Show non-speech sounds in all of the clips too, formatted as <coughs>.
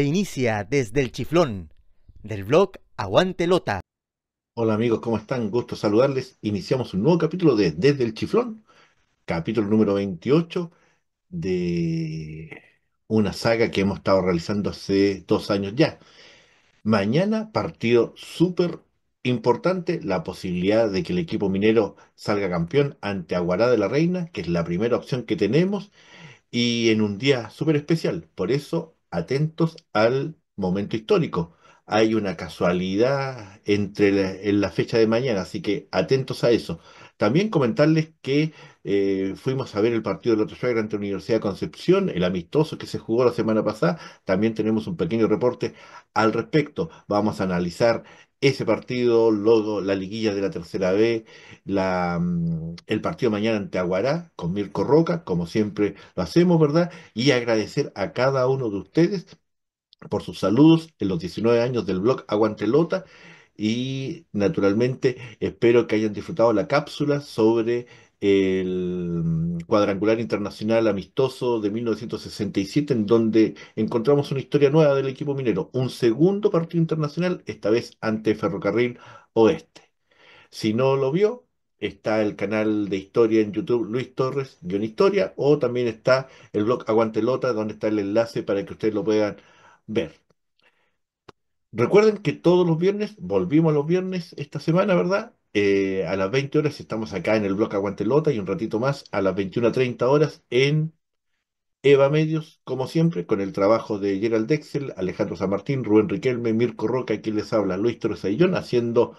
inicia desde el chiflón del blog Aguante Lota. Hola amigos, ¿cómo están? Gusto saludarles. Iniciamos un nuevo capítulo de Desde el Chiflón, capítulo número 28 de una saga que hemos estado realizando hace dos años ya. Mañana partido súper importante, la posibilidad de que el equipo minero salga campeón ante Aguará de la Reina, que es la primera opción que tenemos y en un día súper especial. Por eso atentos al momento histórico. Hay una casualidad entre en la fecha de mañana, así que atentos a eso. También comentarles que eh, fuimos a ver el partido del otro día ante la Universidad de Concepción, el amistoso que se jugó la semana pasada. También tenemos un pequeño reporte al respecto. Vamos a analizar ese partido, luego la liguilla de la tercera B, la, mm, el partido mañana ante Aguará con Mirko Roca, como siempre lo hacemos, ¿verdad? Y agradecer a cada uno de ustedes por sus saludos en los 19 años del blog Aguantelota y naturalmente espero que hayan disfrutado la cápsula sobre el cuadrangular internacional amistoso de 1967, en donde encontramos una historia nueva del equipo minero, un segundo partido internacional, esta vez ante Ferrocarril Oeste. Si no lo vio, está el canal de historia en YouTube Luis Torres, guión historia, o también está el blog Aguantelota, donde está el enlace para que ustedes lo puedan ver. Recuerden que todos los viernes, volvimos los viernes esta semana, ¿verdad? Eh, a las 20 horas estamos acá en el blog Aguantelota y un ratito más a las 21.30 horas en Eva Medios, como siempre, con el trabajo de Gerald Dexel, Alejandro San Martín, Rubén Riquelme, Mirko Roca, aquí les habla, Luis yo, haciendo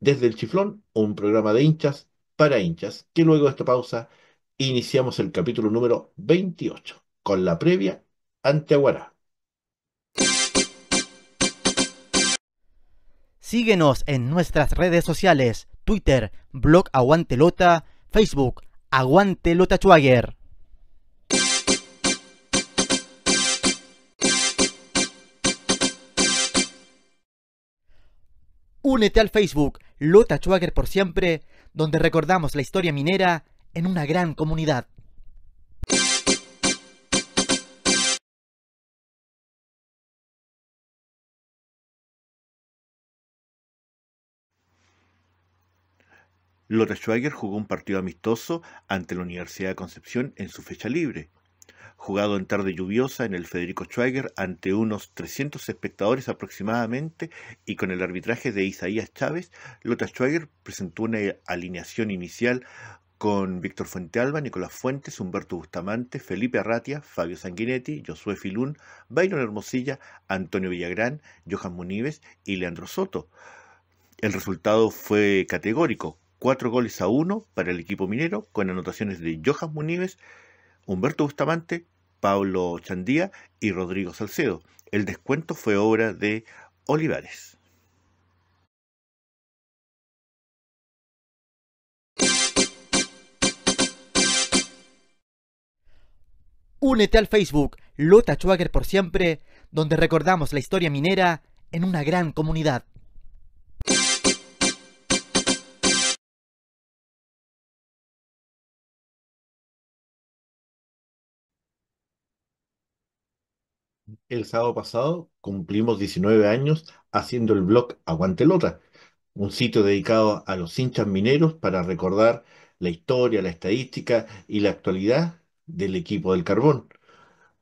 desde el Chiflón un programa de hinchas para hinchas, que luego de esta pausa iniciamos el capítulo número 28 con la previa ante Síguenos en nuestras redes sociales, Twitter, blog Aguante Lota, Facebook, Aguante Lota Únete al Facebook Lota Schwager por siempre, donde recordamos la historia minera en una gran comunidad. Lothar Schweiger jugó un partido amistoso ante la Universidad de Concepción en su fecha libre, jugado en tarde lluviosa en el Federico Schweiger ante unos 300 espectadores aproximadamente y con el arbitraje de Isaías Chávez, Lothar Schweiger presentó una alineación inicial con Víctor Fuentealba, Nicolás Fuentes, Humberto Bustamante, Felipe Arratia, Fabio Sanguinetti, Josué Filún, Bayron Hermosilla, Antonio Villagrán, Johan Munives y Leandro Soto. El resultado fue categórico, Cuatro goles a uno para el equipo minero, con anotaciones de Johan Munives, Humberto Bustamante, Pablo Chandía y Rodrigo Salcedo. El descuento fue obra de Olivares. Únete al Facebook Lota Schwager por siempre, donde recordamos la historia minera en una gran comunidad. el sábado pasado cumplimos 19 años haciendo el blog Aguante un sitio dedicado a los hinchas mineros para recordar la historia, la estadística y la actualidad del equipo del carbón.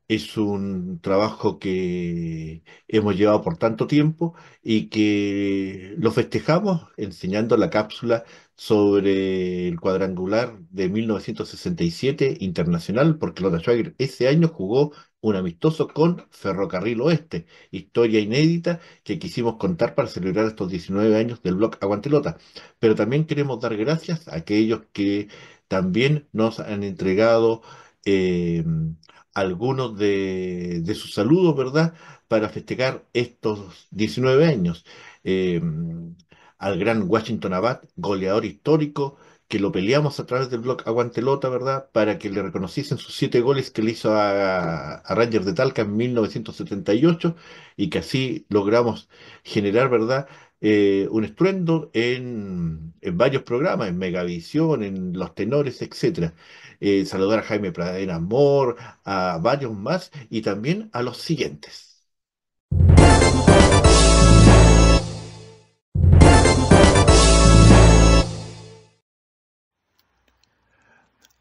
Es un trabajo que hemos llevado por tanto tiempo y que lo festejamos enseñando la cápsula sobre el cuadrangular de 1967 internacional, porque Lota Schwager ese año jugó un amistoso con Ferrocarril Oeste, historia inédita que quisimos contar para celebrar estos 19 años del blog Aguantelota. Pero también queremos dar gracias a aquellos que también nos han entregado em, algunos de, sus saludos, ¿verdad?, para festejar estos 19 años. Em, al gran Washington Abad, goleador histórico, que lo peleamos a través del blog Aguantelota, ¿verdad? Para que le reconociesen sus siete goles que le hizo a, Rangers de Talca en 1978 y que así logramos generar, ¿verdad? Eh, un estruendo en, varios programas, en Megavisión, en Los Tenores, etc. Eh, saludar a Jaime en Amor, a varios más y también a los siguientes.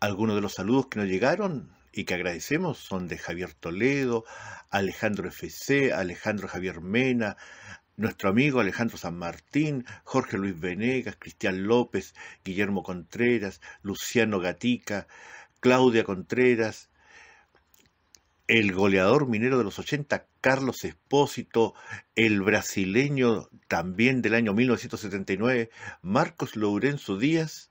Algunos de los saludos que nos llegaron y que agradecemos son de Javier Toledo, Alejandro FC, Alejandro Javier Mena, nuestro amigo Alejandro San Martín, Jorge Luis Venegas, Cristian López, Guillermo Contreras, Luciano Gatica, Claudia Contreras, el goleador minero de los 80, Carlos Espósito, el brasileño también del año 1979, Marcos Lourenzo Díaz,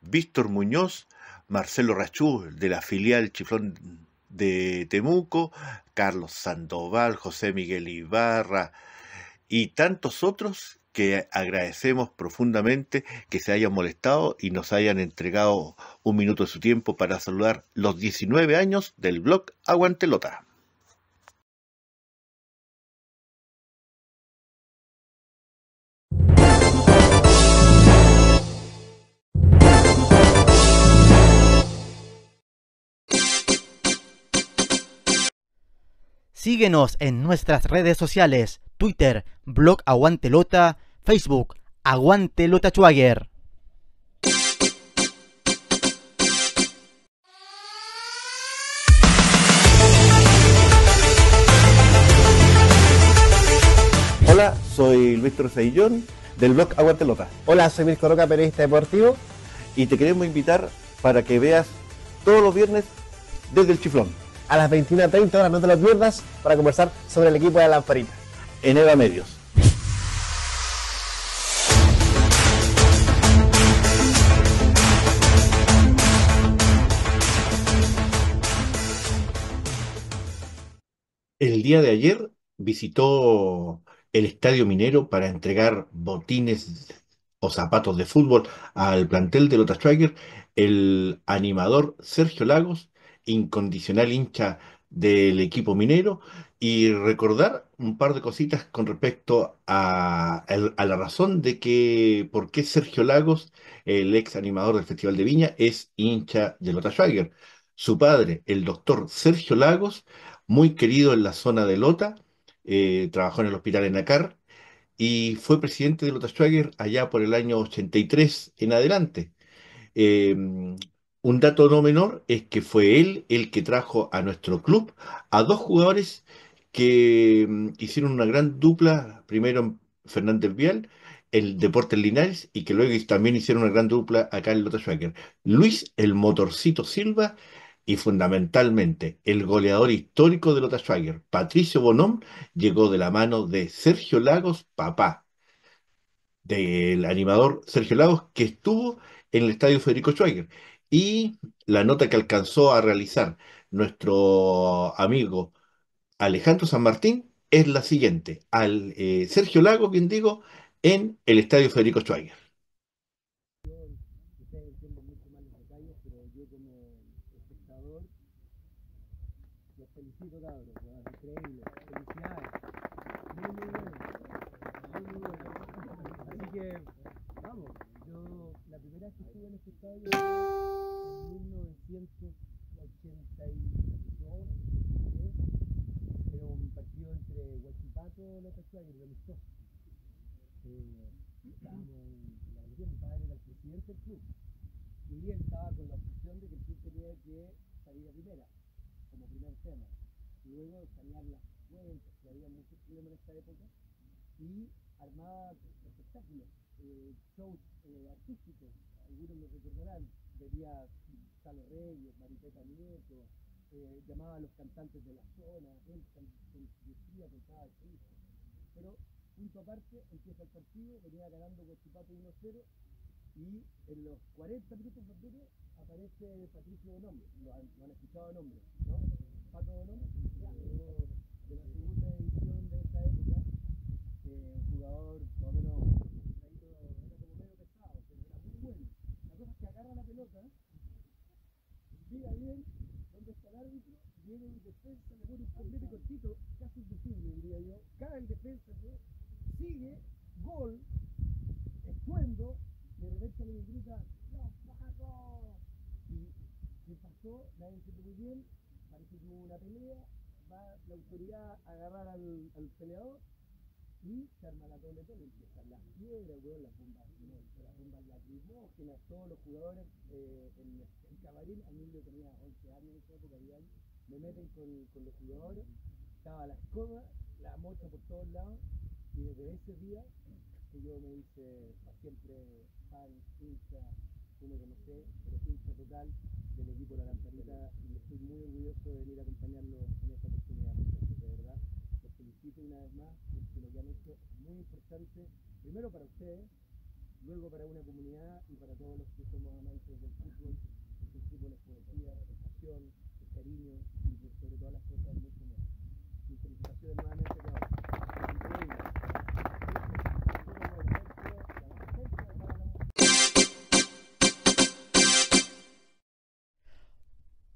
Víctor Muñoz Marcelo Rachú de la filial Chiflón de Temuco, Carlos Sandoval, José Miguel Ibarra y tantos otros que agradecemos profundamente que se hayan molestado y nos hayan entregado un minuto de su tiempo para saludar los 19 años del blog Aguantelota. Síguenos en nuestras redes sociales, Twitter, blog Aguante Lota, Facebook, Aguante Lota Schwager. Hola, soy Luis Torceillón del blog Aguantelota. Hola, soy Mirko Roca, periodista deportivo. Y te queremos invitar para que veas todos los viernes desde el chiflón a las 21.30 horas, no te lo pierdas, para conversar sobre el equipo de la Lamparita. En Eva Medios. El día de ayer visitó el Estadio Minero para entregar botines o zapatos de fútbol al plantel de Lota Striker el animador Sergio Lagos incondicional hincha del equipo minero y recordar un par de cositas con respecto a, la razón de que por qué Sergio Lagos, el ex animador del Festival de Viña, es hincha de Lota Schwager. Su padre, el doctor Sergio Lagos, muy querido en la zona de Lota, eh, trabajó en el hospital en Acar y fue presidente de Lota Schwager allá por el año 83 en adelante. Em, un dato no menor es que fue él el que trajo a nuestro club a dos jugadores que mm, hicieron una gran dupla, primero Fernández Vial, el Deportes Linares, y que luego también hicieron una gran dupla acá en Lota Schwager. Luis el Motorcito Silva y fundamentalmente el goleador histórico de Lota Schwager, Patricio Bonón, llegó de la mano de Sergio Lagos, papá, del animador Sergio Lagos, que estuvo en el estadio Federico Schwager. Y la nota que alcanzó a realizar nuestro amigo Alejandro San Martín es la siguiente. Al eh, Sergio Lago, quien digo, en el Estadio Federico Schweiger. en 1982, Pero un partido entre Huachipato, la persona y Los estábamos en la mi padre era el presidente del club y él estaba con la opción de que el club tenía que salir a primera, como primer tema. Y Luego sanían las cuentas, que había muchos problemas en esta época, y armaba espectáculos, shows artísticos, seguro lo recordarán, veía Salo Reyes, Maripeta Nieto, eh, llamaba a los cantantes de la zona, él decía, cantaba Pero, punto aparte, empieza el partido, venía ganando Pato 1-0 y en los 40 minutos partido aparece Patricio Bonombre, lo han, escuchado de nombre, ¿no? Pato eh, Tiene un defensa, le pone un complete cortito, casi imposible, diría yo. Cae el defensa, ¿no? sigue, gol, estuendo, de repente le grita, ¡Los Y se pasó? Nadie entiende muy bien, parece que hubo una pelea, va la autoridad a agarrar al, al peleador y se arma la doble pelea, la las piedras, weón, las bombas, las bombas lacrimógenas, todos los jugadores eh, en el, en Cabarín, a mí yo tenía 11 años en esa época, había me meten con, con los jugadores, estaba la escoba, la mocha por todos lados, y desde ese día que yo me hice para siempre fan, hincha, uno que no sé, pero hincha total del equipo de La Lamparita y estoy muy orgulloso de venir a acompañarlo en esta oportunidad, de verdad. Los felicito una vez más porque lo que han hecho es muy importante, primero para ustedes, luego para una comunidad y para todos los que somos amantes del fútbol, porque el fútbol es poesía, de pasión, es cariño,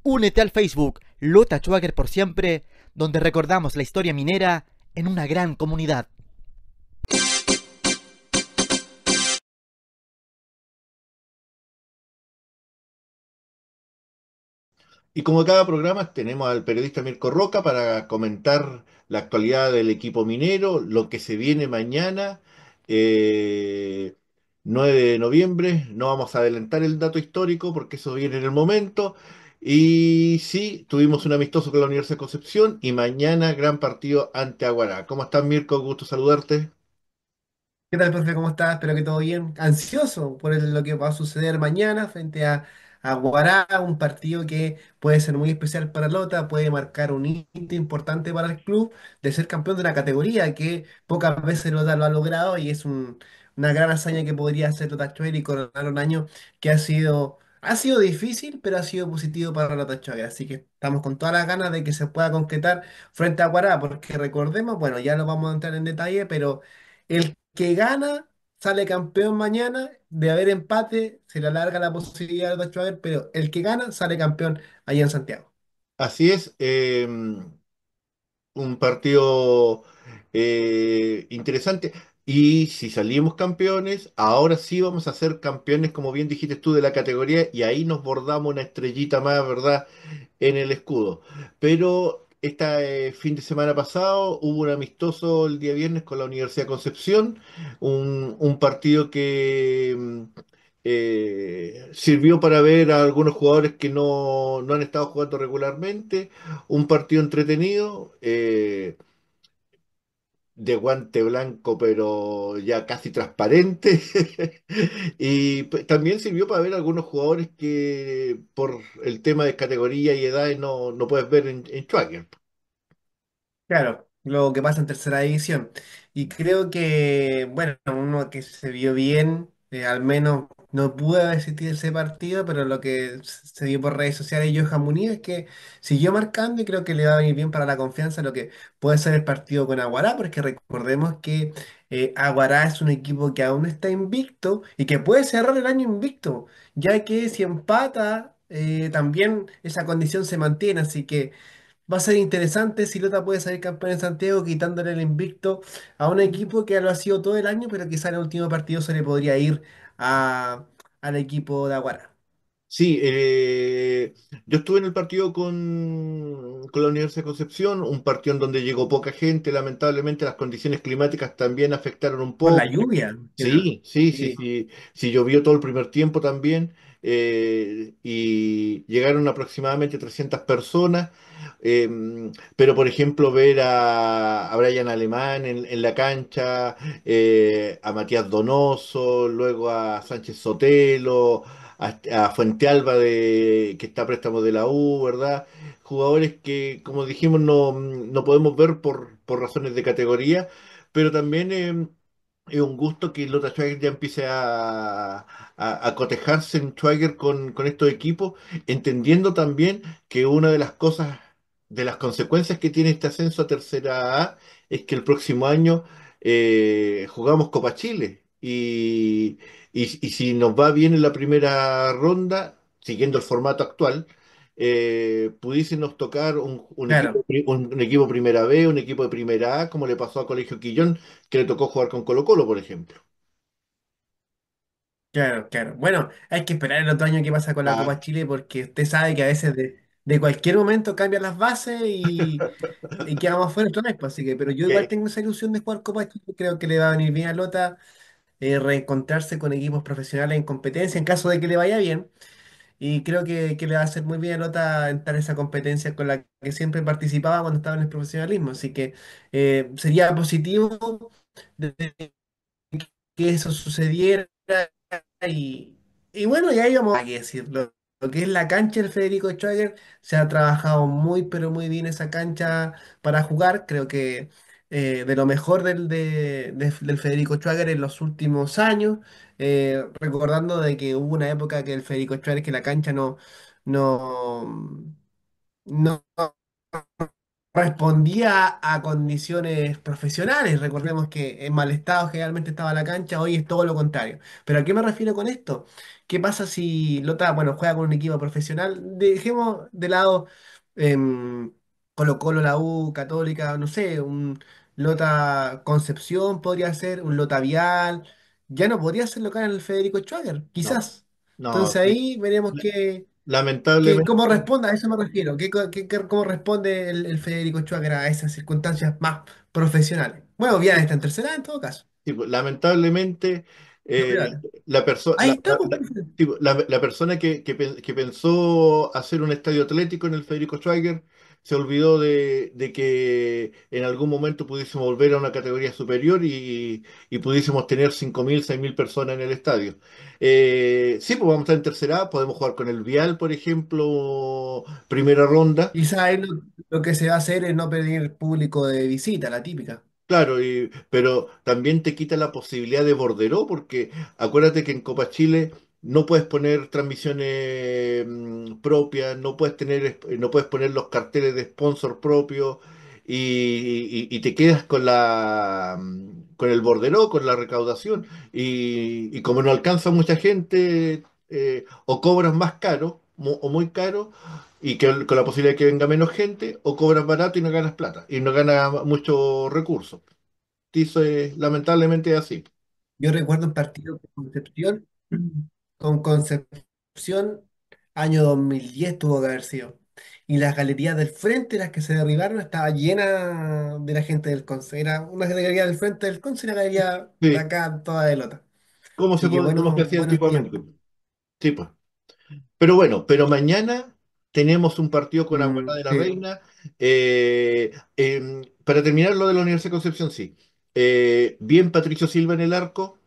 Únete al Facebook Lota Schwager por siempre, donde recordamos la historia minera en una gran comunidad. Y como cada programa tenemos al periodista Mirko Roca para comentar la actualidad del equipo minero, lo que se viene mañana, 9 eh, de noviembre. No vamos a adelantar el dato histórico porque eso viene en el momento. Y sí, tuvimos un amistoso con la Universidad de Concepción y mañana gran partido ante Aguará. ¿Cómo estás, Mirko? Gusto saludarte. ¿Qué tal, profe? ¿Cómo estás? Espero que todo bien. Ansioso por lo que va a suceder mañana frente a Aguará, un partido que puede ser muy especial para Lota, puede marcar un hito importante para el club de ser campeón de una categoría que pocas veces Lota lo ha logrado y es una gran hazaña que podría hacer Lota y coronar un año que ha sido, ha sido difícil, pero ha sido positivo para Lota Chuel. Así que estamos con todas las ganas de que se pueda concretar frente a Guará porque recordemos, bueno, ya lo vamos a entrar en detalle, pero el que gana sale campeón mañana, de haber empate, se le alarga la posibilidad de pero el que gana sale campeón allá en Santiago. Así es, em, un partido eh, interesante. Y si salimos campeones, ahora sí vamos a ser campeones, como bien dijiste tú, de la categoría, y ahí nos bordamos una estrellita más, ¿verdad?, en el escudo. Pero este fin de semana pasado hubo un amistoso el día viernes con la Universidad Concepción, un, partido que mm, eh, sirvió para ver a algunos jugadores que no, no, han estado jugando regularmente, un partido entretenido. Eh, de guante blanco, pero ya casi transparente. <laughs> y también sirvió para ver algunos jugadores que por el tema de categoría y edades no, puedes ver en, en Claro, lo que pasa en tercera división. Y creo que, bueno, uno que se vio bien, eh, al menos no pude asistir ese partido, pero lo que se dio por redes sociales de Johan es que siguió marcando y creo que le va a venir bien para la confianza lo que puede ser el partido con Aguará, porque recordemos que eh, Aguará es un equipo que aún está invicto y que puede cerrar el año invicto, ya que si empata, eh, también esa condición se mantiene, así que va a ser interesante si Lota puede salir campeón en Santiago quitándole el invicto a un equipo que lo ha sido todo el año, pero quizá en el último partido se le podría ir a, al equipo de Aguara. Sí, eh, yo estuve en el partido con, con, la Universidad de Concepción, un partido en donde llegó poca gente, lamentablemente las condiciones climáticas también afectaron un poco. la lluvia. Sí, sí, sí, sí, llovió todo el primer tiempo también. Eh, y llegaron aproximadamente 300 personas, em, pero por ejemplo ver a, Brian Alemán en, la cancha, eh, a Matías Donoso, luego a Sánchez Sotelo, a, Fuente Alba de, que está a préstamo de la U, ¿verdad? Jugadores que, como dijimos, no, podemos ver por, por razones de categoría, pero también em, es un gusto que Lota Schwager ya empiece a, a, cotejarse en Schwager con, con estos equipos, entendiendo también que una de las cosas, de las consecuencias que tiene este ascenso a tercera A es que el próximo año eh, jugamos Copa Chile. y, y si nos va bien en la primera ronda, siguiendo el formato actual, eh, nos tocar un, equipo, un, equipo, primera B, un equipo de primera A, como le pasó a Colegio Quillón, que le tocó jugar con Colo Colo, por ejemplo. Claro, claro. Bueno, hay que esperar el otro año que pasa con la ah. Copa Chile porque usted sabe que a veces de, cualquier momento cambian las bases y, quedamos fuera pues, así que, pero yo igual eh. tengo esa ilusión de jugar Copa Chile. Creo que le va a venir bien a Lota eh, reencontrarse con equipos profesionales en competencia en caso de que le vaya bien y creo que, que, le va a hacer muy bien nota entrar esa competencia con la que siempre participaba cuando estaba en el profesionalismo. Así que eh, sería positivo que eso sucediera y, y bueno, ya íbamos a decir, Lo que es la cancha del Federico Schwager, se ha trabajado muy, pero muy bien esa cancha para jugar. Creo que eh, de lo mejor del, del Federico Schwager en los últimos años. Eh, recordando de que hubo una época que el Federico Chávez, que la cancha no, no, respondía a condiciones profesionales. Recordemos que en mal estado generalmente estaba la cancha, hoy es todo lo contrario. Pero ¿a qué me refiero con esto? ¿Qué pasa si Lota, bueno, juega con un equipo profesional? Dejemos de lado em, Colo Colo, la U, Católica, no sé, un Lota Concepción podría ser, un Lota Vial, ya no podría ser local en el Federico Schwager, quizás. Entonces ahí veremos qué, cómo responde, a eso me refiero, cómo responde el, Federico Schwager a esas circunstancias más profesionales. Bueno, bien, está en tercera en todo caso. Pues, lamentablemente eh, la, persona pues, pues, la, persona que, que que pensó hacer un estadio atlético en el Federico Schwager se olvidó de, que en algún momento pudiésemos volver a una categoría superior y, pudiésemos tener 5.000, 6.000 personas en el estadio. Eh, sí, pues vamos a estar en tercera podemos jugar con el Vial, por ejemplo, primera ronda. Quizá lo, que se va a hacer es no pedir público de visita, la típica. Claro, pero también te quita la posibilidad de bordero porque acuérdate que en Copa Chile no puedes poner transmisiones mm, propias, no puedes, tener, eh, no puedes poner los carteles de sponsor propios y, te quedas con, la, mm, con el bordeló, con la recaudación. Y, como no alcanza mucha gente, eh, o cobras más caro o muy caro y que, con la posibilidad de que venga menos gente, o cobras barato y no ganas plata y no ganas mucho recursos. Eso lamentablemente así. Yo recuerdo un partido de Concepción con Concepción, año 2010 tuvo que haber sido. Y las galerías del frente, las que se derribaron, estaba llena de la gente del Conce. Era una galería del frente del Conce y una galería acá, toda de lota. ¿Cómo se Así cómo se Sí, pues. Pero bueno, pero mañana tenemos un partido con la mm, de la Reina. Eh, em, para terminar lo de la Universidad de Concepción, sí. Eh, bien Patricio Silva en el arco.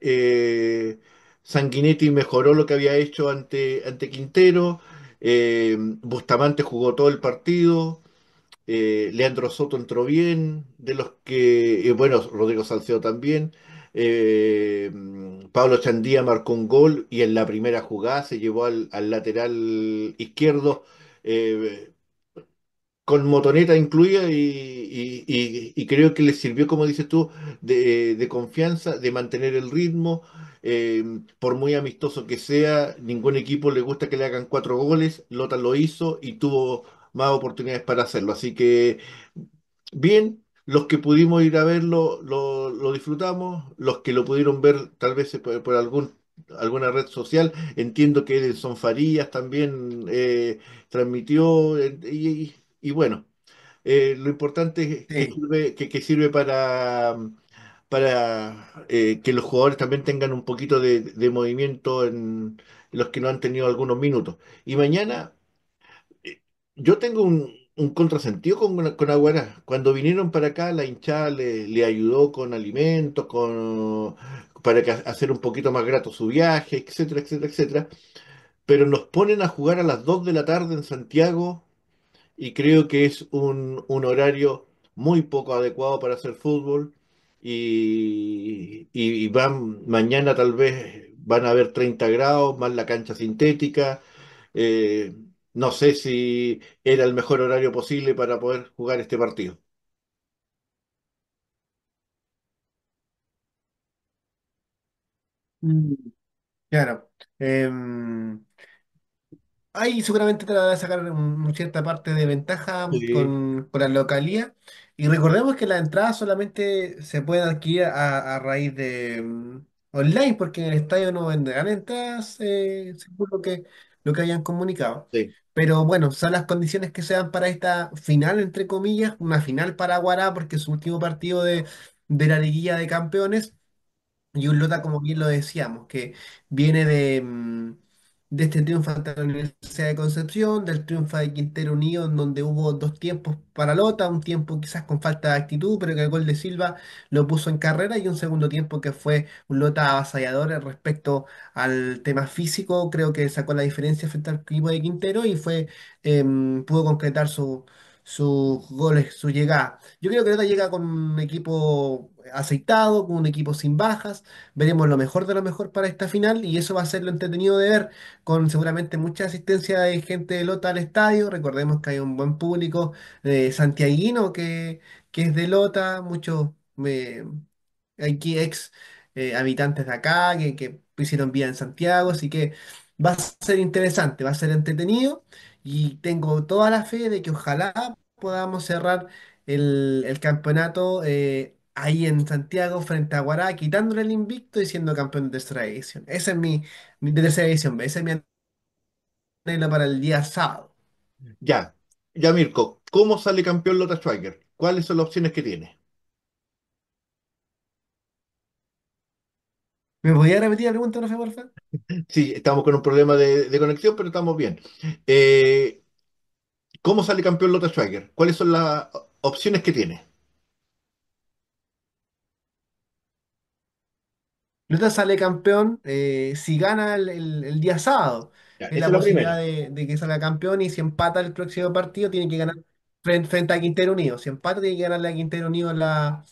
Eh, Sanguinetti mejoró lo que había hecho ante, ante Quintero, eh, Bustamante jugó todo el partido, eh, Leandro Soto entró bien, de los que, bueno, Rodrigo Salcedo también, eh, Pablo Chandía marcó un gol y en la primera jugada se llevó al, lateral izquierdo con motoneta incluida y, y, creo que les sirvió, como dices tú, de, confianza, de mantener el ritmo. Em, por muy amistoso que sea, ningún equipo le gusta que le hagan cuatro goles. Lota lo hizo y tuvo más oportunidades para hacerlo. Así que, bien, los que pudimos ir a verlo lo, lo disfrutamos, los que lo pudieron ver tal vez eh, por, por algún alguna red social. Entiendo que son Farías también eh, transmitió eh, y, y bueno, eh, lo importante es que sirve, para, para eh, que los jugadores también tengan un poquito de, movimiento en los que no han tenido algunos minutos. Y mañana, eh, yo tengo un, contrasentido con, con Aguará. Cuando vinieron para acá, la hinchada le, ayudó con alimentos, con, para hacer un poquito más grato su viaje, etcétera, etcétera, etcétera. Pero nos ponen a jugar a las 2 de la tarde en Santiago y creo que es un, horario muy poco adecuado para hacer fútbol y, van mañana tal vez van a haber 30 grados, más la cancha sintética. Eh, no sé si era el mejor horario posible para poder jugar este partido. Mm, claro. Em, ahí seguramente te va a sacar una cierta parte de ventaja con, la localía. Y recordemos que las entradas solamente se puede adquirir a, raíz de mm, online, porque en el estadio no venderán entradas, eh, Seguro que, lo que hayan comunicado. Pero bueno, son las condiciones que se dan para esta final, entre comillas, una final para Guará, porque es su último partido de, la liguilla de campeones. Y un Lota, como bien lo decíamos, que viene de, mm, de este triunfo ante la Universidad de Concepción, del triunfo de Quintero Unido, en donde hubo dos tiempos para Lota, un tiempo quizás con falta de actitud, pero que el gol de Silva lo puso en carrera, y un segundo tiempo que fue un Lota avasallador respecto al tema físico, creo que sacó la diferencia frente al equipo de Quintero y fue, em, pudo concretar su, sus goles, su llegada. Yo creo que Lota llega con un equipo aceitado, con un equipo sin bajas. Veremos lo mejor de lo mejor para esta final y eso va a ser lo entretenido de ver, con seguramente mucha asistencia de gente de Lota al estadio. Recordemos que hay un buen público de eh, santiaguino que, que es de Lota, muchos eh, aquí ex eh, habitantes de acá que, que hicieron vida en Santiago, así que va a ser interesante, va a ser entretenido. Y tengo toda la fe de que ojalá podamos cerrar el, campeonato eh, ahí en Santiago frente a Guará, quitándole el invicto y siendo campeón de tercera edición. Esa es mi, mi tercera edición, ese es mi anhelo para el día sábado. Ya, ya Mirko, ¿cómo sale campeón Lotus Striker? ¿Cuáles son las opciones que tiene? ¿Me podía repetir la pregunta, profe, por favor? Sí, estamos con un problema de, conexión, pero estamos bien. Eh, ¿Cómo sale campeón Lotus tracker ¿Cuáles son las opciones que tiene? Lotus sale campeón eh, si gana el, día sábado. Es la posibilidad de, que salga campeón y si empata el próximo partido tiene que ganar frente, a Quintero Unido. Si empata tiene que ganarle a Quintero Unido en la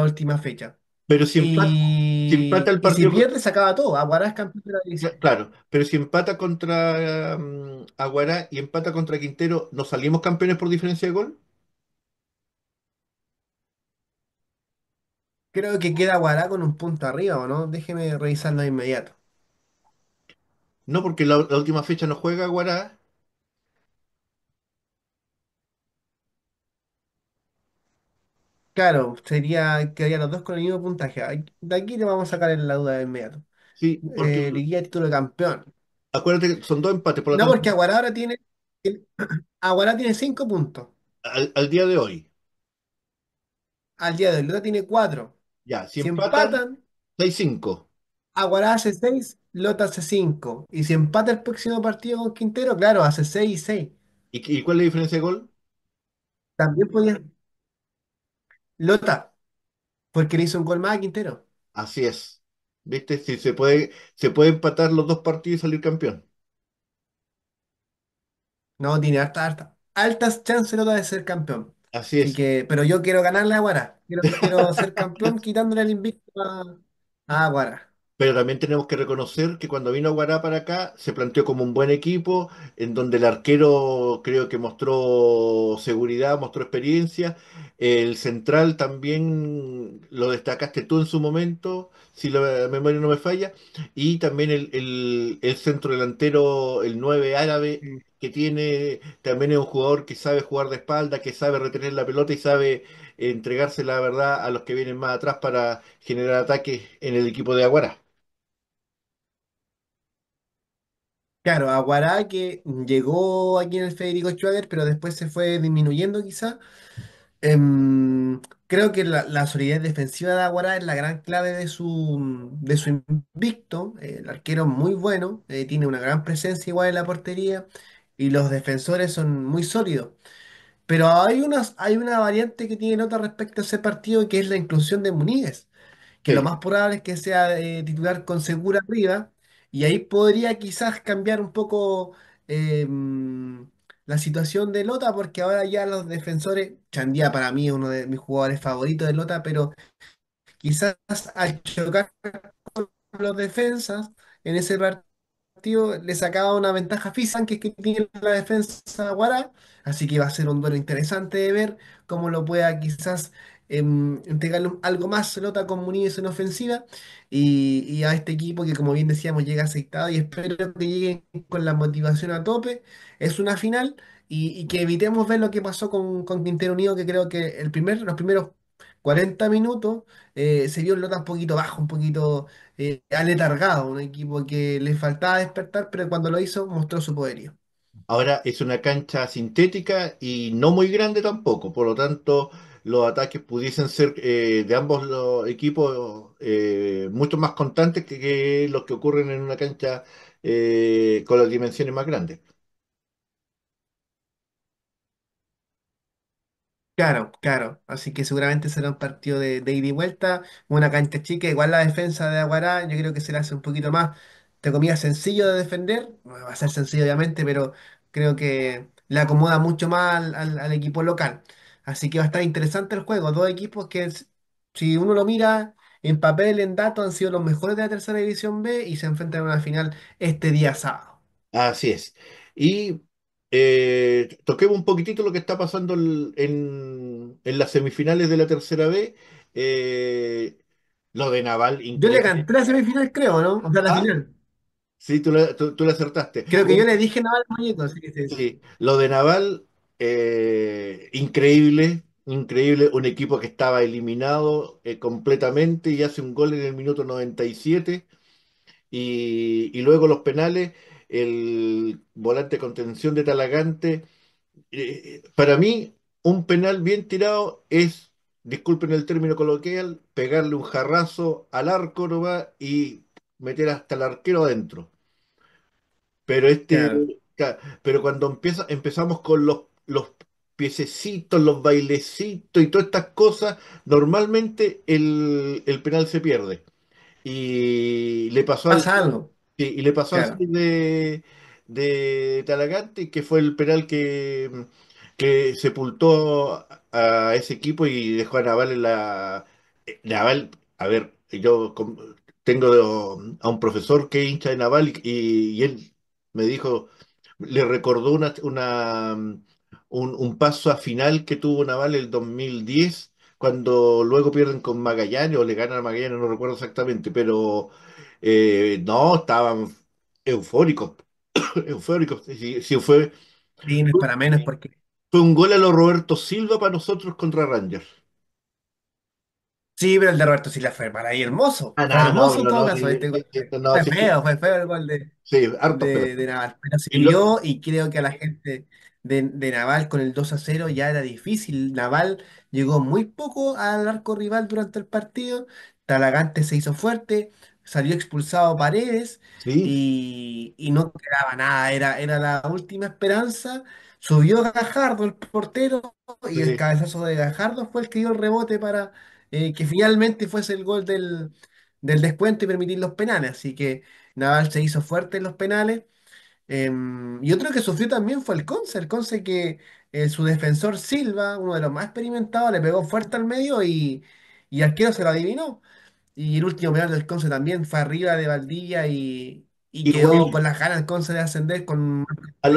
última fecha. Pero si empata, el partido. si pierde, se acaba todo. Aguará es campeón de la Claro, pero si empata contra mm, Aguará y empata contra Quintero, ¿nos salimos campeones por diferencia de gol? Creo que queda Aguará con un punto arriba, ¿o no? Déjeme revisarlo de inmediato. No, porque la, la última fecha no juega Aguará Claro, sería, quedarían los dos con el mismo puntaje. De aquí le vamos a sacar la duda de inmediato. Sí, porque Eh, título de campeón. acuérdate que son dos empates, por No, porque Aguará ahora tiene, tiene <clears throat> cinco puntos. al, día de hoy, Al día de hoy, Lota tiene cuatro. ya, si empatan, Seis 6-5. Aguará hace seis, Lota hace cinco. Y si empata el próximo partido con Quintero, claro, hace seis y seis. ¿Y, cuál es la diferencia de gol? También podía. Lota, porque le hizo un gol más a Quintero. Así es. ¿Viste? Si se puede, se puede empatar los dos partidos y salir campeón. No, tiene harta, harta, altas chances Lota de ser campeón. Así es. que, pero yo quiero ganarle a Guara. Quiero, quiero <laughs> ser campeón quitándole el invicto a, Aguara pero también tenemos que reconocer que cuando vino Aguará para acá se planteó como un buen equipo, en donde el arquero creo que mostró seguridad, mostró experiencia, el central también lo destacaste tú en su momento, si la memoria no me falla, y también el, el, el centro delantero, el 9 árabe, que tiene también es un jugador que sabe jugar de espalda, que sabe retener la pelota y sabe entregarse la verdad a los que vienen más atrás para generar ataques en el equipo de Aguará. Claro, Aguará que llegó aquí en el Federico Schwager, pero después se fue disminuyendo quizá. Em, creo que la, solidez defensiva de Aguará es la gran clave de su, de su invicto. El arquero es muy bueno, eh, tiene una gran presencia igual en la portería y los defensores son muy sólidos. Pero hay unas, hay una variante que tiene nota respecto a ese partido que es la inclusión de Muniz, que lo más probable es que sea eh, titular con Segura arriba y ahí podría quizás cambiar un poco em, la situación de Lota, porque ahora ya los defensores, Chandía para mí es uno de mis jugadores favoritos de Lota, pero quizás al chocar con los defensas en ese partido le sacaba una ventaja física que, es que tiene la defensa Guará, así que va a ser un duelo interesante de ver cómo lo pueda quizás Em, entregarle algo más lota con Muniz en ofensiva y, a este equipo que como bien decíamos llega aceitado y espero que lleguen con la motivación a tope. Es una final y, que evitemos ver lo que pasó con, con Quintero Unido, que creo que el primer, los primeros 40 minutos eh, se vio Lota un poquito bajo, un poquito eh, aletargado, un equipo que le faltaba despertar, pero cuando lo hizo mostró su poderío. Ahora es una cancha sintética y no muy grande tampoco, por lo tanto los ataques pudiesen ser eh, de ambos los equipos eh, mucho más constantes que, los que ocurren en una cancha eh, con las dimensiones más grandes. Claro, claro. Así que seguramente será un partido de, de ida y vuelta, una cancha chica. Igual la defensa de Aguará, yo creo que se la hace un poquito más, te comía sencillo de defender. va a ser sencillo, obviamente, pero creo que le acomoda mucho más al equipo local. Así que va a estar interesante el juego. Dos equipos que, si uno lo mira en papel, en datos, han sido los mejores de la tercera división B y se enfrentan a una final este día sábado. Así es. Y eh, toquemos un poquitito lo que está pasando en, las semifinales de la tercera B. Eh, lo de Naval. Yo le canté la semifinal, creo, ¿no? O sea, la ah, final. Sí, tú la, acertaste. Creo que yo le dije Naval muñeco. sí. sí, lo de Naval eh, increíble, increíble. Un equipo que estaba eliminado eh, completamente y hace un gol en el minuto 97. Y, luego los penales, el volante contención de Talagante. Eh, para mí, un penal bien tirado es, disculpen el término coloquial, pegarle un jarrazo al arco no va y meter hasta el arquero adentro. Pero este. Pero cuando empieza, empezamos con los los piececitos, los bailecitos y todas estas cosas, normalmente el, penal se pierde. Y le pasó a sí, Y, le pasó a de, de Talagante, que fue el penal que, sepultó a ese equipo y dejó a Naval en la. Naval, a ver, yo tengo a un profesor que hincha de Naval y, él me dijo, le recordó una un, paso a final que tuvo Naval el 2010 cuando luego pierden con Magallanes o le ganan a Magallanes, no recuerdo exactamente, pero eh, no, estaban eufóricos, <coughs> eufóricos, si, fue... Sí, para menos porque... Fue un gol a lo Roberto Silva para nosotros contra Rangers. Sí, pero el de Roberto Silva fue para ahí hermoso. hermoso fue feo, fue feo el gol de, sí, pero, Naval. sirvió y, y creo que a la gente de, Naval con el 2 a 0 ya era difícil. Naval llegó muy poco al arco rival durante el partido. Talagante se hizo fuerte, salió expulsado Paredes y, no quedaba nada. Era, era la última esperanza. Subió Gajardo, el portero, y el cabezazo de Gajardo fue el que dio el rebote para eh, que finalmente fuese el gol del, del descuento y permitir los penales. Así que Naval se hizo fuerte en los penales Em, y otro que sufrió también fue el Conce, el Conce que eh, su defensor Silva, uno de los más experimentados, le pegó fuerte al medio y, y Arquero se lo adivinó. Y el último penal del Conce también fue arriba de Valdivia y, y quedó con las ganas el Conce de ascender con un a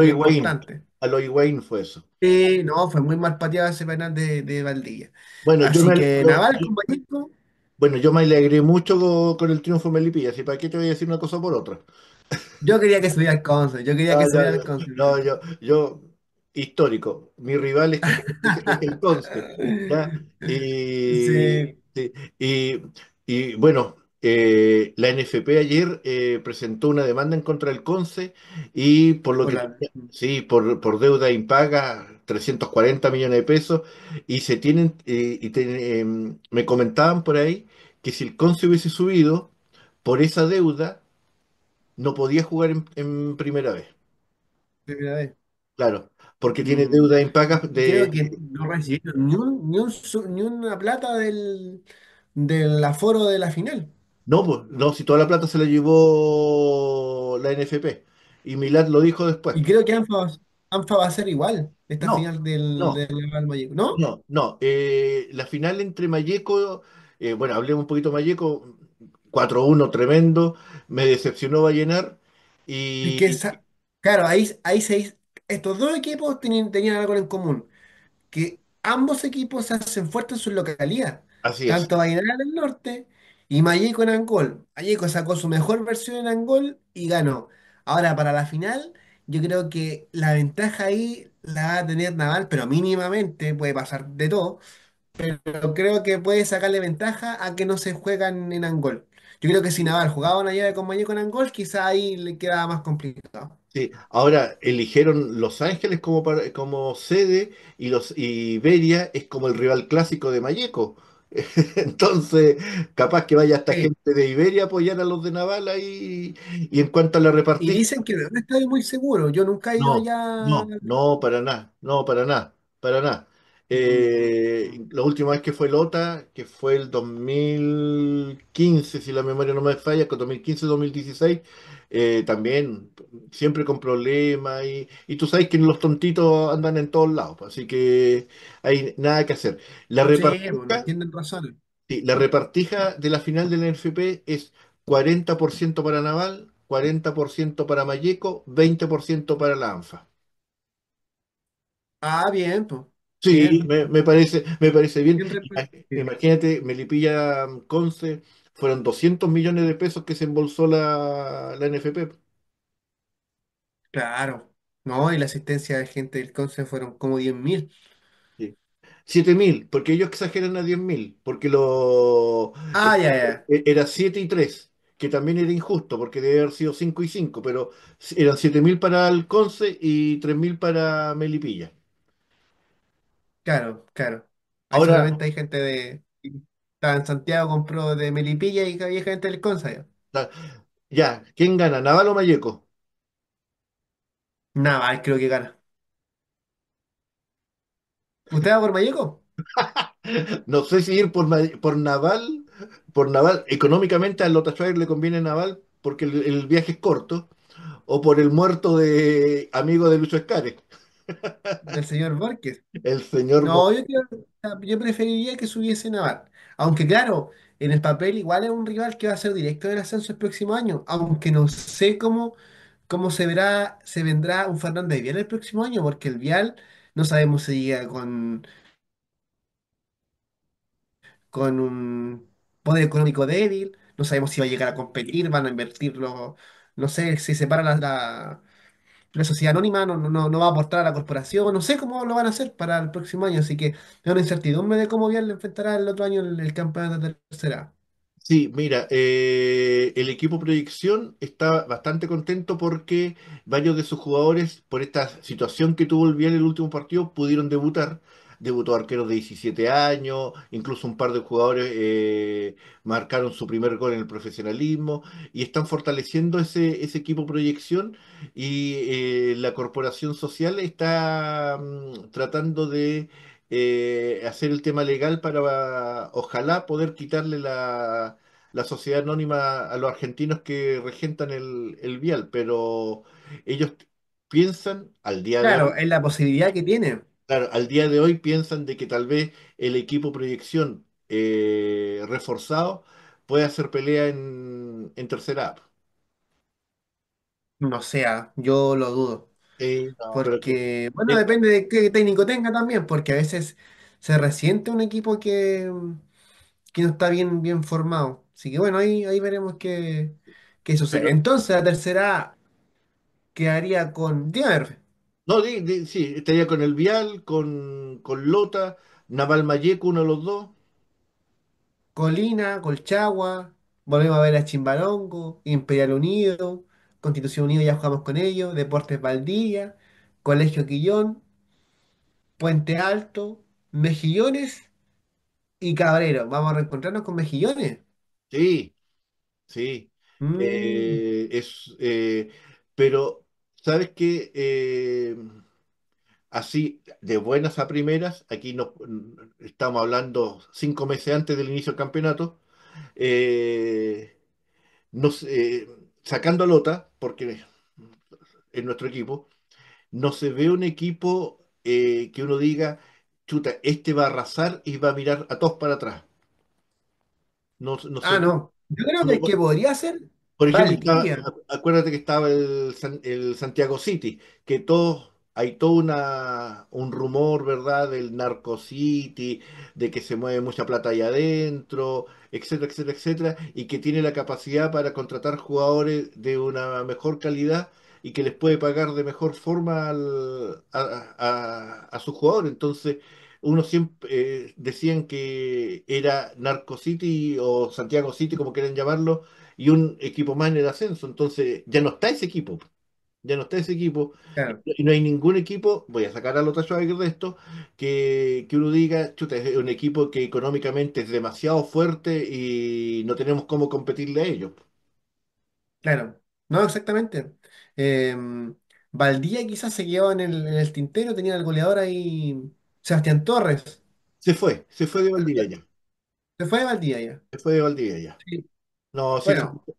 Aloy wayne fue eso. Sí, no, fue muy mal pateado ese penal de, de Valdivia. Bueno, yo me, bueno, yo me alegré mucho con, el triunfo de Melipilla, así para qué te voy a decir una cosa por otra. Yo quería que subiera el Conce, yo quería que ah, subiera No, yo, yo, histórico, mi rival es, el Conce. Y, bueno, eh, la NFP ayer eh, presentó una demanda en contra del Conce y por lo sí, por, deuda impaga 340 millones de pesos y se tienen, eh, y em, me comentaban por ahí que si el Conce hubiese subido por esa deuda, no podía jugar en, primera vez. Primera vez. Claro, porque tiene mm. deuda en de... que no recibió ni, un, ni, una plata del, del aforo de la final. No, pues, no, si toda la plata se la llevó la NFP. Y Milad lo dijo después. Y creo que ANFA, va a ser igual esta final del, no, ¿no? No, no. Eh, la final entre Mayeco, eh, bueno, hablemos un poquito de Mayeco. 4-1 tremendo, me decepcionó Vallenar y... que claro, ahí, ahí seis estos dos equipos tenían, algo en común, que ambos equipos se hacen fuertes en su localidad, así es. tanto Vallenar en el norte y Mayeco en Angol. Mayeco sacó su mejor versión en Angol y ganó. Ahora, para la final, yo creo que la ventaja ahí la va a tener Naval, pero mínimamente, puede pasar de todo, pero creo que puede sacarle ventaja a que no se juegan en Angol. Yo creo que si Naval jugaba una llave con Mayeco en Angol, quizá ahí le quedaba más complicado. Sí, ahora eligieron Los Ángeles como, como sede y, los, Iberia es como el rival clásico de Mayeco. <laughs> Entonces, capaz que vaya esta gente de Iberia a apoyar a los de Naval ahí. Y, en cuanto a la repartición. Y dicen que no estoy muy seguro. Yo nunca he ido allá. No, no, para nada. No, para nada. Para nada. Eh, la última vez que fue Lota, que fue el 2015, si la memoria no me falla, con 2015-2016, eh, también siempre con problemas y, tú sabes que los tontitos andan en todos lados, pues, así que hay nada que hacer. La repartija, la repartija de la final del NFP es 40% para Naval, 40% para Mayeco, 20% para la ANFA. Ah, bien, pues. Sí, me, me, parece, me parece bien. Imagínate, Melipilla Conce, fueron 200 millones de pesos que se embolsó la, la NFP. Claro, no, y la asistencia de gente del Conce fueron como 10 mil. Sí. 7 mil, porque ellos exageran a 10 mil, porque lo... Ah, ya, ya. E, era 7 y 3, que también era injusto, porque debe haber sido 5 y 5, pero eran 7 mil para el Conce y 3 mil para Melipilla. Claro, claro. Ahora, solamente hay gente de... San en Santiago, compró de Melipilla y había gente del Consa. ya. ¿quién gana? ¿Naval o Mayeco? Naval creo que gana. ¿Usted va por Mayeco? <laughs> No sé si ir por, por Naval, por Naval, económicamente a Lota le conviene Naval porque el, viaje es corto, o por el muerto de amigo de Lucho Escares. Del señor Borges. El señor No, yo, yo preferiría que subiese Naval. Aunque claro, en el papel igual es un rival que va a ser directo del ascenso el próximo año. Aunque no sé cómo, cómo se verá, se vendrá un Fernández Vial el próximo año, porque el Vial no sabemos si llega con, con un poder económico débil, no sabemos si va a llegar a competir, van a invertirlo, no sé si se para la- la sociedad anónima no, no, no va a aportar a la corporación, no sé cómo lo van a hacer para el próximo año, así que es una incertidumbre de cómo bien le enfrentará el otro año el, el campeonato de tercera. Sí, mira, eh, el equipo Proyección está bastante contento porque varios de sus jugadores, por esta situación que tuvo el viernes el último partido, pudieron debutar debutó arqueros de 17 años, incluso un par de jugadores eh, marcaron su primer gol en el profesionalismo y están fortaleciendo ese, ese equipo proyección y eh, la corporación social está mm, tratando de... Eh, hacer el tema legal para ojalá poder quitarle la, la sociedad anónima a los argentinos que regentan el, vial, pero ellos piensan al día de Claro, es la posibilidad que tienen. Claro, al día de hoy piensan de que tal vez el equipo proyección eh, reforzado puede hacer pelea en, tercera No sea, ah, yo lo dudo. Porque, bueno, depende de qué técnico tenga también, porque a veces se resiente un equipo que, que no está bien, bien formado. Así que bueno, ahí, ahí veremos qué, qué sucede. Entonces, la tercera quedaría con no, sí, estaría con el Vial, con, Lota, Naval Mayeco, uno de los dos. Colina, Colchagua, volvemos a ver a Chimbarongo, Imperial Unido, Constitución Unida, ya jugamos con ellos, Deportes Valdivia, Colegio Quillón, Puente Alto, Mejillones y Cabrero. Vamos a reencontrarnos con Mejillones. Sí, sí. Mm. Eh, es, eh, pero Sabes que eh, así, de buenas a primeras, aquí estamos hablando cinco meses antes del inicio del campeonato, eh, eh, sacando a Lota, porque en nuestro equipo, no se ve un equipo que uno diga, chuta, este va a arrasar y va a mirar a todos para atrás. No, ah, no. Yo creo que que podría ser por ejemplo, acuérdate que estaba el, el, Santiago City, que todos, hay todo una, un rumor, ¿verdad?, del Narco City, de que se mueve mucha plata ahí adentro, etcétera, etcétera, etcétera, y que tiene la capacidad para contratar jugadores de una mejor calidad y que les puede pagar de mejor forma a, a, jugador sus jugadores. Entonces, uno siempre eh, decían que era Narco City o Santiago City, como quieran llamarlo, y un equipo más en el ascenso. Entonces, ya no está ese equipo. Ya no está ese equipo. Y no hay ningún equipo, voy a sacar al otro Schwager de esto, que, que uno diga, chuta, es un equipo que económicamente es demasiado fuerte y no tenemos cómo competirle a ellos. Claro, no, exactamente. Em, Valdía quizás se quedaba en el, tintero, tenía el goleador ahí, Sebastián Torres. Se fue, se fue de Valdía ya. Se fue de Valdía ya. Se fue de Valdía ya. No,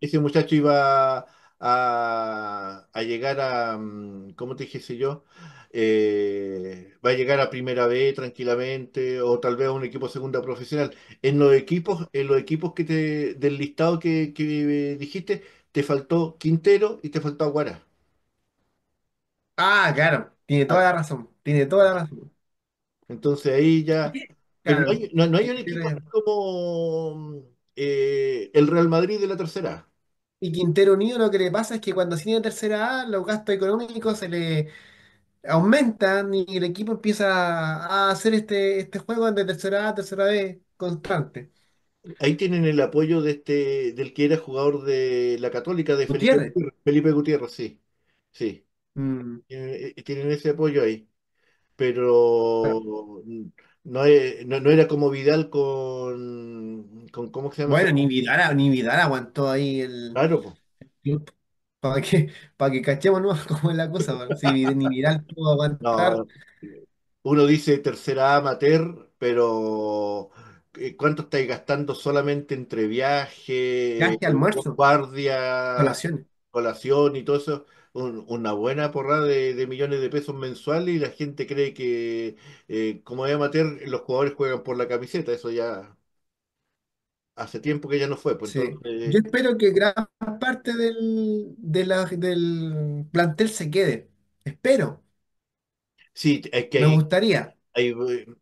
ese muchacho iba a, llegar a, mm, ¿cómo te dije yo? Eh, va a llegar a primera B tranquilamente o tal vez a un equipo segunda profesional. En los equipos, en los equipos que te, del listado que, dijiste, te faltó Quintero y te faltó Aguara. Ah, claro, tiene toda la ah. razón, tiene toda la razón. Entonces ahí ya... no hay un equipo como eh, el Real Madrid de la tercera A. Y Quintero Unido lo que le pasa es que cuando sigue a tercera A, los gastos económicos se le aumentan y el equipo empieza a hacer este, este juego de tercera A tercera B constante. Ahí tienen el apoyo de este, del que era jugador de la Católica, de Felipe Gutiérrez. Felipe Gutiérrez, sí, sí. Mm. Eh, eh, tienen, ese apoyo ahí. Pero no, era como Vidal con, con, ¿Cómo se llama? Bueno, ni Vidal, ni Vidal aguantó ahí el. Claro, Para que, cachemos ¿no? <laughs> cómo es la cosa. Si ni Vidal pudo aguantar. uno dice tercera amateur, pero eh, ¿cuánto estáis gastando solamente entre viaje, almuerzo, guardia, colación. colación y todo eso? una buena porrada de, millones de pesos mensuales y la gente cree que, eh, como es amateur, los jugadores juegan por la camiseta. Eso ya hace tiempo que ya no fue. Pues, Yo espero que gran parte del, de del plantel se quede. Espero. Sí, que Me gustaría. Eh,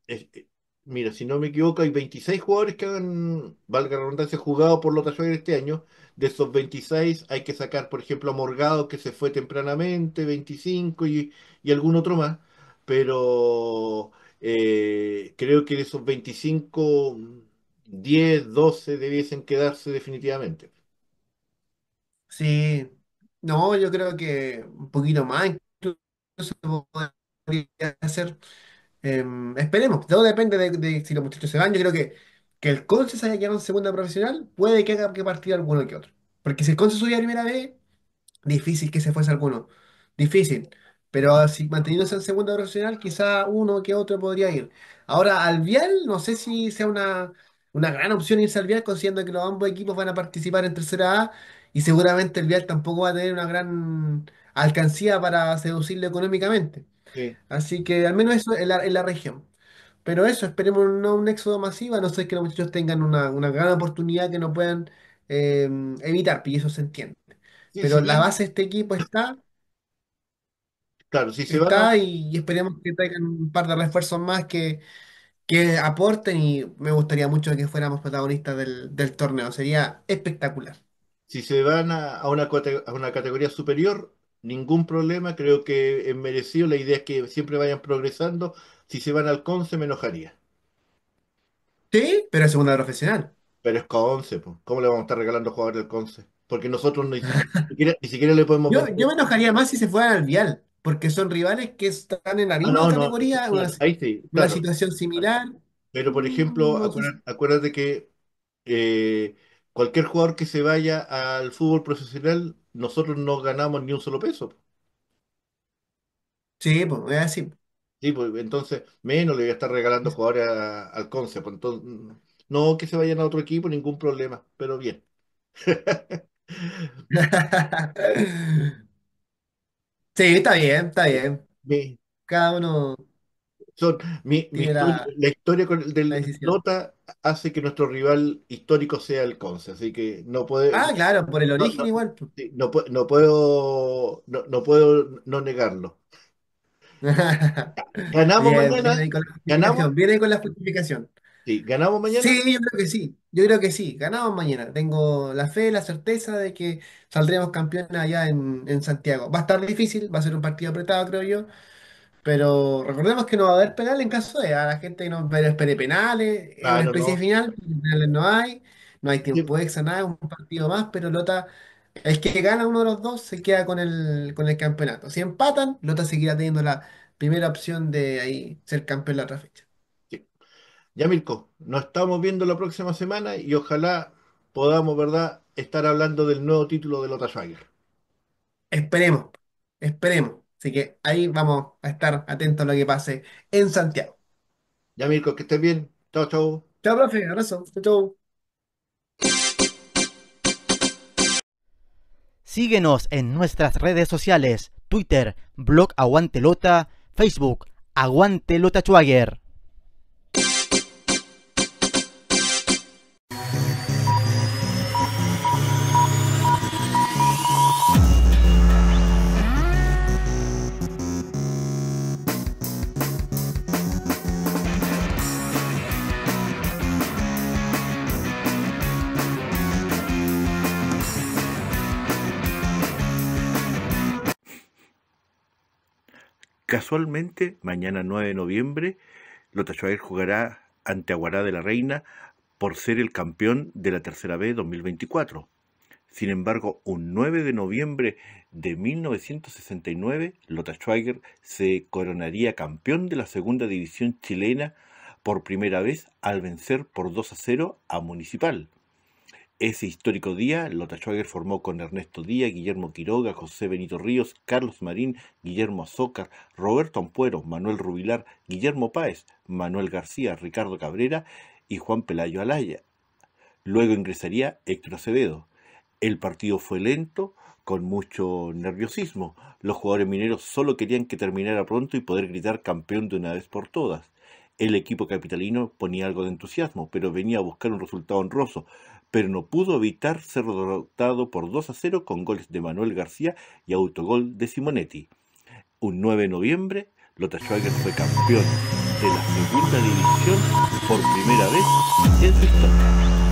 eh, mira, si no me equivoco, hay 26 jugadores que han, valga la redundancia, jugado por Lota Schwager este año de esos 26 hay que sacar, por ejemplo, a Morgado que se fue tempranamente, 25 y, algún otro más, pero eh, creo que de esos 25, 10, 12 debiesen quedarse definitivamente. Sí, no, yo creo que un poquito más incluso podría hacer. Em, esperemos, todo depende de si los muchachos se van. Yo creo que que el Conce se haya quedado en segunda profesional, puede que haga que partir alguno que otro. Porque si el Conce subía a primera vez, difícil que se fuese alguno. Difícil. Pero si manteniéndose en segunda profesional, quizá uno que otro podría ir. Ahora, al Vial, no sé si sea una, gran opción irse al Vial, considerando que los ambos equipos van a participar en tercera A y seguramente el Vial tampoco va a tener una gran alcancía para seducirlo económicamente. Así que al menos eso en la región. Pero eso, esperemos no un éxodo masivo, no ser que los muchachos tengan una, gran oportunidad que no puedan em, evitar, y eso se entiende. Pero la base de este equipo está, claro, sí, se va, está y, esperemos que traigan un par de refuerzos más que, aporten y me gustaría mucho que fuéramos protagonistas del, torneo, sería espectacular. Si se van a, a una, a una categoría superior, ningún problema, creo que es merecido, la idea es que siempre vayan progresando si se van al Conce me enojaría. Sí, pero es segunda profesional. Pero es Conce, ¿cómo le vamos a estar regalando jugadores del Conce? Porque nosotros <laughs> ni, siquiera, le podemos... Yo, me enojaría más si se fueran al Vial, porque son rivales que están en la ah, misma categoría, una, ahí una, situación similar. Pero, por ejemplo, acuérdate, que eh, cualquier jugador que se vaya al fútbol profesional, nosotros no ganamos ni un solo peso. Sí, pues es así. Sí, pues, entonces menos le voy a estar regalando jugadores al Conce. Pues, no que se vayan a otro equipo, ningún problema, pero bien. <laughs> sí, está bien, está bien. <laughs> Cada uno son- la, historia con, la del Nota hace que nuestro rival histórico sea el Conce, así que no puede, Ah, claro, por el origen igual. no, puedo, no puedo no negarlo. <laughs> ganamos mañana. Viene con, la justificación. Sí, ganamos mañana. Sí, yo creo que sí. Yo creo que sí. Ganamos mañana. Tengo la fe, la certeza de que saldremos campeones allá en, en Santiago. Va a estar difícil, va a ser un partido apretado, creo yo. Pero recordemos que no va a haber penal en caso de a la gente no espere penales, en final, penales no hay, no hay tiempo de extra, nada, un partido más, pero Lota el que gana uno de los dos se queda con el, con el campeonato. Si empatan, Lota seguirá teniendo la primera opción de ahí ser campeón la otra fecha. Ya, Mirko, nos estamos viendo la próxima semana y ojalá podamos, ¿verdad?, estar hablando del nuevo título de Lota Schwager. Esperemos, esperemos. Así que ahí vamos a estar atentos a lo que pase en Santiago. Ya, Mirko, que estés bien. Chau, chau. Chao, profe. Abrazo. Chau, chau. Síguenos en nuestras redes sociales, Twitter, blog Aguantelota, Facebook, Aguantelota Schwager. Casualmente, mañana 9 de noviembre, Lota Schwager jugará ante Aguará de la Reina por ser el campeón de la Tercera B 2024. Sin embargo, un 9 de noviembre de 1969, Lota Schweiger se coronaría campeón de la Segunda División chilena por primera vez al vencer por 2 a 0 a Municipal. Ese histórico día, Lota Schwager formó con Ernesto Díaz, Guillermo Quiroga, José Benito Ríos, Carlos Marín, Guillermo Azócar, Roberto Ampuero, Manuel Rubilar, Guillermo Páez, Manuel García, Ricardo Cabrera y Juan Pelayo Alaya. Luego ingresaría Héctor Acevedo. El partido fue lento, con mucho nerviosismo. Los jugadores mineros solo querían que terminara pronto y poder gritar campeón de una vez por todas. El equipo capitalino ponía algo de entusiasmo, pero venía a buscar un resultado honroso, pero no pudo evitar ser derrotado por 2 a 0 con goles de Manuel García y autogol de Simonetti. Un 9 de noviembre, Lota Schwager fue campeón de la segunda división por primera vez en su historia.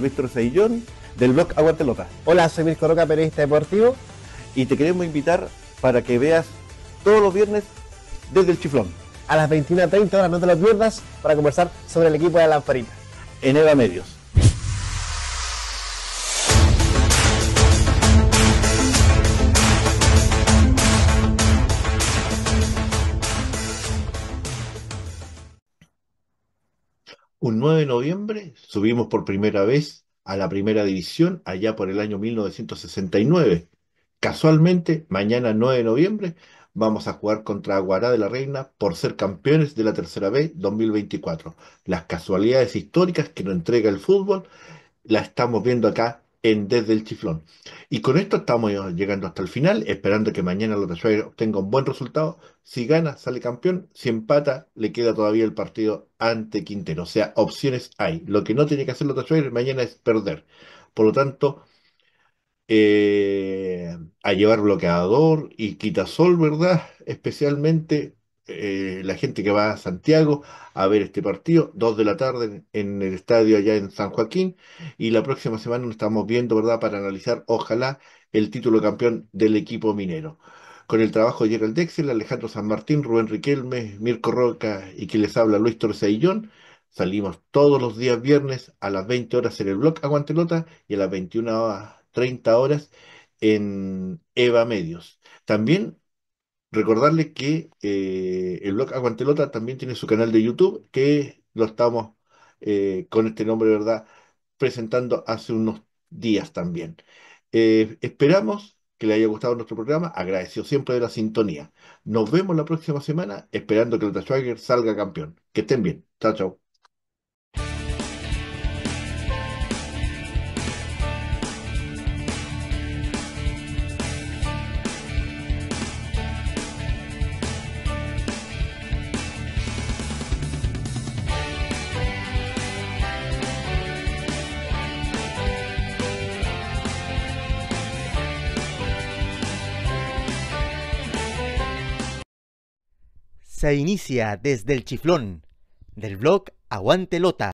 Víctor Seillón del blog Aguantelota. Hola, soy Víctor Roca, periodista deportivo. Y te queremos invitar para que veas todos los viernes desde el chiflón. A las 21.30 horas, no te las pierdas, para conversar sobre el equipo de la Lamparita. En Eva Medios. Un 9 de noviembre subimos por primera vez a la primera división allá por el año 1969. Casualmente, mañana 9 de noviembre vamos a jugar contra Aguará de la Reina por ser campeones de la Tercera B 2024. Las casualidades históricas que nos entrega el fútbol la estamos viendo acá en Desde el Chiflón. Y con esto estamos eh, llegando hasta el final, esperando que mañana López obtenga un buen resultado. Si gana, sale campeón. Si empata, le queda todavía el partido ante Quintero. O sea, opciones hay. Lo que no tiene que hacer López mañana es perder. Por lo tanto, eh, a llevar bloqueador y quitasol, ¿verdad? Especialmente eh, la gente que va a Santiago a ver este partido, 2 de la tarde en, el estadio allá en San Joaquín, y la próxima semana nos estamos viendo, ¿verdad?, para analizar, ojalá, el título campeón del equipo minero. Con el trabajo de Gerald Dexel, Alejandro San Martín, Rubén Riquelme, Mirko Roca y que les habla Luis Torceillón, salimos todos los días viernes a las 20 horas en el blog Aguantelota y a las 21 horas, 30 horas en Eva Medios. También Recordarles que eh, el blog Aguantelota también tiene su canal de YouTube, que lo estamos eh, con este nombre, ¿verdad? Presentando hace unos días también. Eh, esperamos que le haya gustado nuestro programa, agradecido siempre de la sintonía. Nos vemos la próxima semana, esperando que el Schwager salga campeón. Que estén bien. Chao, chao. se inicia desde el chiflón del blog Aguante Lota.